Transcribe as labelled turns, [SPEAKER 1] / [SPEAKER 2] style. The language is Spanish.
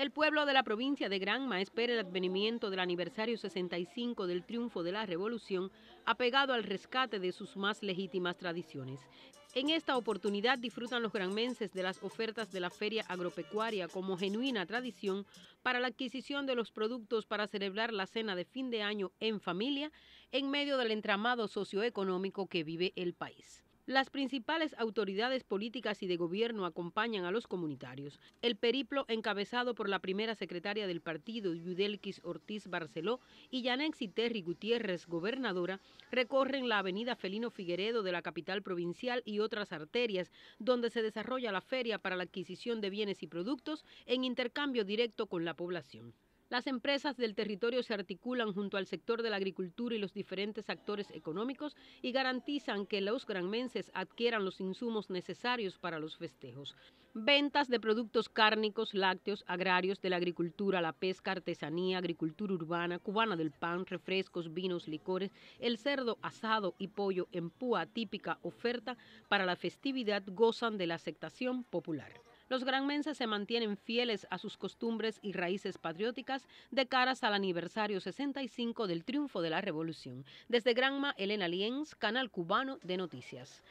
[SPEAKER 1] El pueblo de la provincia de Granma espera el advenimiento del aniversario 65 del triunfo de la revolución, apegado al rescate de sus más legítimas tradiciones. En esta oportunidad disfrutan los granmenses de las ofertas de la feria agropecuaria como genuina tradición para la adquisición de los productos para celebrar la cena de fin de año en familia en medio del entramado socioeconómico que vive el país. Las principales autoridades políticas y de gobierno acompañan a los comunitarios. El periplo encabezado por la primera secretaria del partido, Yudelquis Ortiz Barceló, y Yanexi Terry Gutiérrez, gobernadora, recorren la avenida Felino Figueredo de la capital provincial y otras arterias, donde se desarrolla la feria para la adquisición de bienes y productos en intercambio directo con la población. Las empresas del territorio se articulan junto al sector de la agricultura y los diferentes actores económicos y garantizan que los granmenses adquieran los insumos necesarios para los festejos. Ventas de productos cárnicos, lácteos, agrarios, de la agricultura, la pesca, artesanía, agricultura urbana, cubana del pan, refrescos, vinos, licores, el cerdo asado y pollo en púa, típica oferta para la festividad, gozan de la aceptación popular los granmenses se mantienen fieles a sus costumbres y raíces patrióticas de caras al aniversario 65 del triunfo de la revolución. Desde Granma, Elena Lienz, Canal Cubano de Noticias.